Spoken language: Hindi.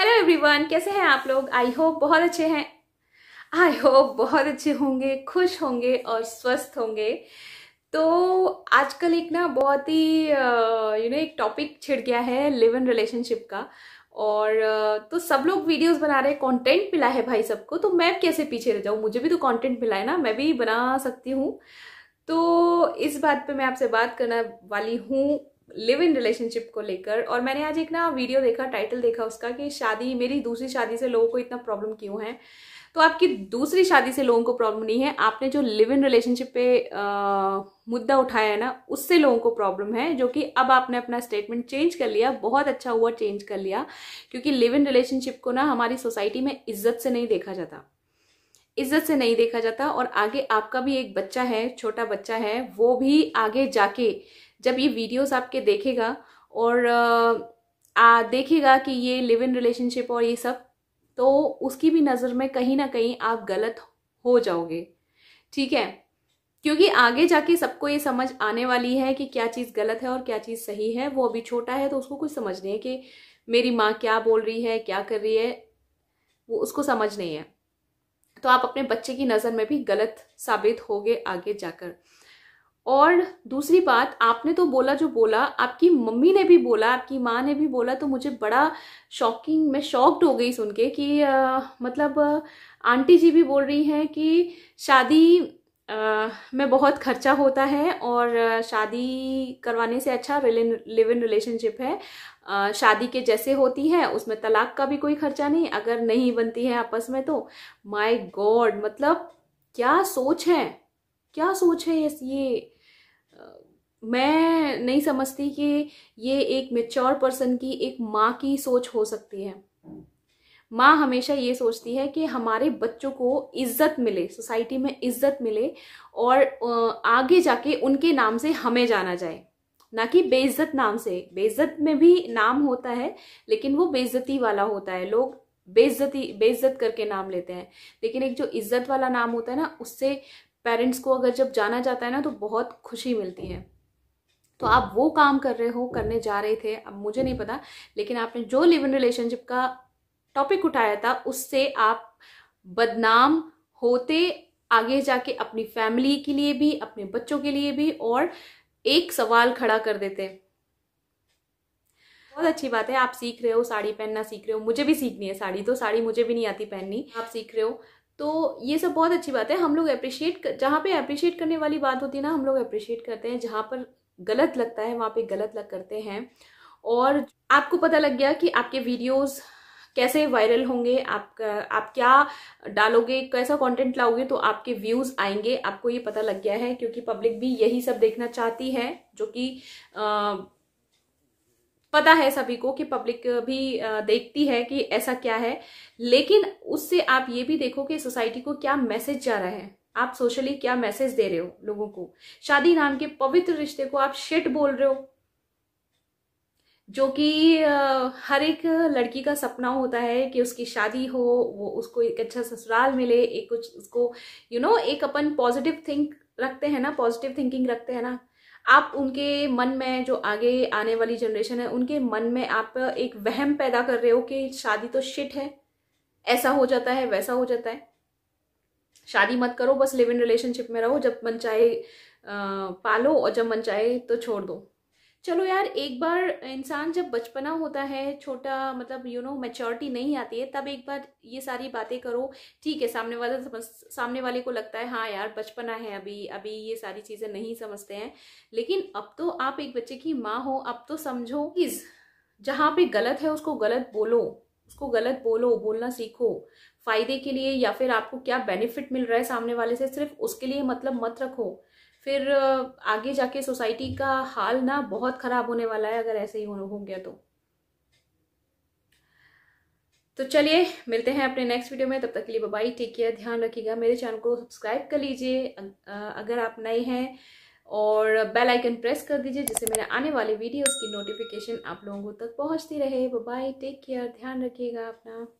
हेलो एवरीवन कैसे हैं आप लोग आई होप बहुत अच्छे हैं आई होप बहुत अच्छे होंगे खुश होंगे और स्वस्थ होंगे तो आजकल एक ना बहुत ही यू नो एक टॉपिक छिड़ गया है लिव इन रिलेशनशिप का और तो सब लोग वीडियोस बना रहे हैं कंटेंट मिला है भाई सबको तो मैं कैसे पीछे रह जाऊँ मुझे भी तो कंटेंट मिला है ना मैं भी बना सकती हूँ तो इस बात पे मैं आपसे बात करने वाली हूँ लिव इन रिलेशनशिप को लेकर और मैंने आज एक ना वीडियो देखा टाइटल देखा उसका कि शादी मेरी दूसरी शादी से लोगों को इतना प्रॉब्लम क्यों है तो आपकी दूसरी शादी से लोगों को प्रॉब्लम नहीं है आपने जो लिव इन रिलेशनशिप पे आ, मुद्दा उठाया है ना उससे लोगों को प्रॉब्लम है जो कि अब आपने अपना स्टेटमेंट चेंज कर लिया बहुत अच्छा हुआ चेंज कर लिया क्योंकि लिव इन रिलेशनशिप को ना हमारी सोसाइटी में इज्जत से नहीं देखा जाता इज्जत से नहीं देखा जाता और आगे आपका भी एक बच्चा है छोटा बच्चा है वो भी आगे जाके जब ये वीडियोस आपके देखेगा और आ, देखेगा कि ये लिव इन रिलेशनशिप और ये सब तो उसकी भी नज़र में कहीं ना कहीं आप गलत हो जाओगे ठीक है क्योंकि आगे जाके सबको ये समझ आने वाली है कि क्या चीज़ गलत है और क्या चीज़ सही है वो अभी छोटा है तो उसको कुछ समझ नहीं है कि मेरी माँ क्या बोल रही है क्या कर रही है वो उसको समझ नहीं है तो आप अपने बच्चे की नज़र में भी गलत साबित होगे आगे जाकर और दूसरी बात आपने तो बोला जो बोला आपकी मम्मी ने भी बोला आपकी माँ ने भी बोला तो मुझे बड़ा शॉकिंग मैं शॉक्ड हो गई सुन के कि आ, मतलब आंटी जी भी बोल रही हैं कि शादी आ, में बहुत खर्चा होता है और शादी करवाने से अच्छा लिव इन रिलेशनशिप है शादी के जैसे होती है उसमें तलाक का भी कोई खर्चा नहीं अगर नहीं बनती है आपस में तो माई गॉड मतलब क्या सोच है क्या सोच है ये मैं नहीं समझती कि ये एक मेच्योर पर्सन की एक माँ की सोच हो सकती है माँ हमेशा ये सोचती है कि हमारे बच्चों को इज्जत मिले सोसाइटी में इज्जत मिले और आगे जाके उनके नाम से हमें जाना जाए ना कि बेइज्जत नाम से बेइज्जत में भी नाम होता है लेकिन वो बेइज्जती वाला होता है लोग बेइज्जती बेइज्जत करके नाम लेते हैं लेकिन एक जो इज्जत वाला नाम होता है ना उससे पेरेंट्स को अगर जब जाना जाता है ना तो बहुत खुशी मिलती है तो आप वो काम कर रहे हो करने जा रहे थे अब मुझे नहीं पता लेकिन आपने जो लिव इन रिलेशनशिप का टॉपिक उठाया था उससे आप बदनाम होते आगे जाके अपनी फैमिली के लिए भी अपने बच्चों के लिए भी और एक सवाल खड़ा कर देते बहुत अच्छी बात है आप सीख रहे हो साड़ी पहनना सीख रहे हो मुझे भी सीखनी है साड़ी तो साड़ी मुझे भी नहीं आती पहननी आप सीख रहे हो तो ये सब बहुत अच्छी बात है हम लोग अप्रिशिएट जहाँ पे अप्रिशिएट करने वाली बात होती है ना हम लोग अप्रिशिएट करते हैं जहाँ पर गलत लगता है वहाँ पे गलत लग करते हैं और आपको पता लग गया कि आपके वीडियोस कैसे वायरल होंगे आप आप क्या डालोगे कैसा कंटेंट लाओगे तो आपके व्यूज आएंगे आपको ये पता लग गया है क्योंकि पब्लिक भी यही सब देखना चाहती है जो कि पता है सभी को कि पब्लिक भी देखती है कि ऐसा क्या है लेकिन उससे आप ये भी देखो कि सोसाइटी को क्या मैसेज जा रहा है आप सोशली क्या मैसेज दे रहे हो लोगों को शादी नाम के पवित्र रिश्ते को आप शिट बोल रहे हो जो कि हर एक लड़की का सपना होता है कि उसकी शादी हो वो उसको एक अच्छा ससुराल मिले एक कुछ उसको यू you नो know, एक अपन पॉजिटिव थिंक रखते हैं ना पॉजिटिव थिंकिंग रखते हैं ना आप उनके मन में जो आगे आने वाली जनरेशन है उनके मन में आप एक वहम पैदा कर रहे हो कि शादी तो शिट है ऐसा हो जाता है वैसा हो जाता है शादी मत करो बस लिव इन रिलेशनशिप में रहो जब मन चाहे पालो और जब मन चाहे तो छोड़ दो चलो यार एक बार इंसान जब बचपना होता है छोटा मतलब यू नो मेचोरिटी नहीं आती है तब एक बार ये सारी बातें करो ठीक है सामने वाला तो समझ सामने वाले को लगता है हाँ यार बचपना है अभी अभी ये सारी चीज़ें नहीं समझते हैं लेकिन अब तो आप एक बच्चे की माँ हो अब तो समझो प्लीज़ जहाँ पे गलत है उसको गलत बोलो उसको गलत बोलो बोलना सीखो फायदे के लिए या फिर आपको क्या बेनिफिट मिल रहा है सामने वाले से सिर्फ उसके लिए मतलब मत रखो फिर आगे जाके सोसाइटी का हाल ना बहुत ख़राब होने वाला है अगर ऐसे ही हो गया तो तो चलिए मिलते हैं अपने नेक्स्ट वीडियो में तब तक के लिए बाय टेक केयर ध्यान रखिएगा मेरे चैनल को सब्सक्राइब कर लीजिए अं, अगर आप नए हैं और बेल आइकन प्रेस कर दीजिए जिससे मेरे आने वाले वीडियोस की नोटिफिकेशन आप लोगों तक पहुंचती रहे बाय टेक केयर ध्यान रखिएगा अपना